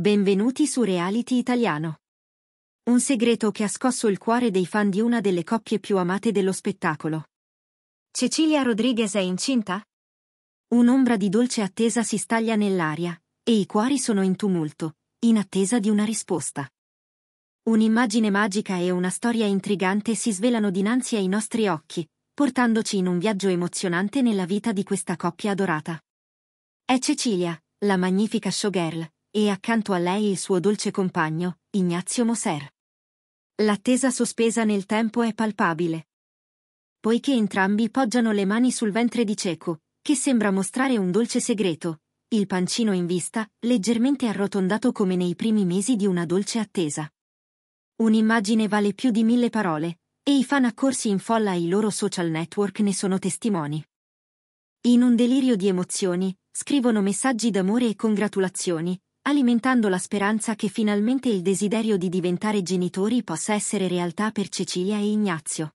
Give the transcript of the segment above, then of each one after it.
Benvenuti su Reality Italiano. Un segreto che ha scosso il cuore dei fan di una delle coppie più amate dello spettacolo. Cecilia Rodriguez è incinta? Un'ombra di dolce attesa si staglia nell'aria, e i cuori sono in tumulto, in attesa di una risposta. Un'immagine magica e una storia intrigante si svelano dinanzi ai nostri occhi, portandoci in un viaggio emozionante nella vita di questa coppia adorata. È Cecilia, la magnifica showgirl, e accanto a lei il suo dolce compagno, Ignazio Moser. L'attesa sospesa nel tempo è palpabile. Poiché entrambi poggiano le mani sul ventre di Cieco, che sembra mostrare un dolce segreto, il pancino in vista, leggermente arrotondato come nei primi mesi di una dolce attesa. Un'immagine vale più di mille parole, e i fan accorsi in folla ai loro social network ne sono testimoni. In un delirio di emozioni, scrivono messaggi d'amore e congratulazioni, alimentando la speranza che finalmente il desiderio di diventare genitori possa essere realtà per Cecilia e Ignazio.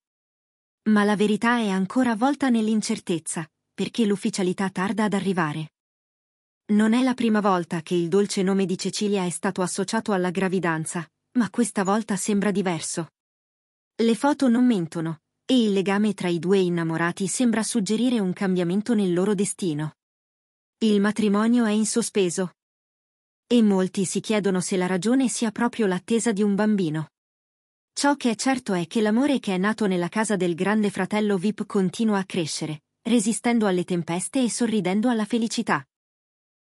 Ma la verità è ancora volta nell'incertezza, perché l'ufficialità tarda ad arrivare. Non è la prima volta che il dolce nome di Cecilia è stato associato alla gravidanza, ma questa volta sembra diverso. Le foto non mentono, e il legame tra i due innamorati sembra suggerire un cambiamento nel loro destino. Il matrimonio è in sospeso, e molti si chiedono se la ragione sia proprio l'attesa di un bambino. Ciò che è certo è che l'amore che è nato nella casa del grande fratello Vip continua a crescere, resistendo alle tempeste e sorridendo alla felicità.